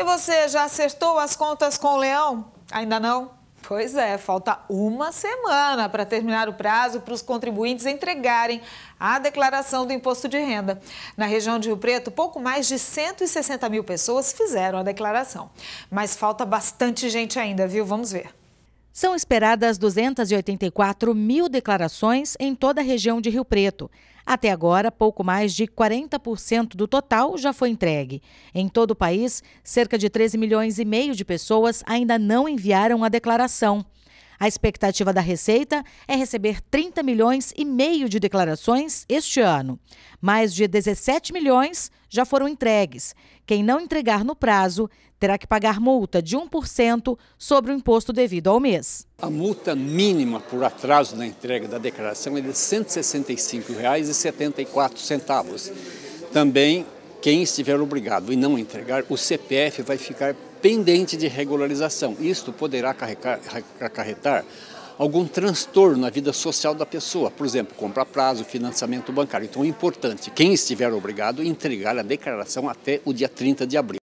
E você já acertou as contas com o leão? Ainda não? Pois é, falta uma semana para terminar o prazo para os contribuintes entregarem a declaração do imposto de renda. Na região de Rio Preto, pouco mais de 160 mil pessoas fizeram a declaração. Mas falta bastante gente ainda, viu? Vamos ver. São esperadas 284 mil declarações em toda a região de Rio Preto. Até agora, pouco mais de 40% do total já foi entregue. Em todo o país, cerca de 13 milhões e meio de pessoas ainda não enviaram a declaração. A expectativa da Receita é receber 30 milhões e meio de declarações este ano. Mais de 17 milhões já foram entregues. Quem não entregar no prazo terá que pagar multa de 1% sobre o imposto devido ao mês. A multa mínima por atraso na entrega da declaração é de R$ 165,74. Também quem estiver obrigado e não entregar, o CPF vai ficar pendente de regularização. Isto poderá acarretar algum transtorno na vida social da pessoa, por exemplo, compra a prazo, financiamento bancário. Então é importante, quem estiver obrigado, entregar a declaração até o dia 30 de abril.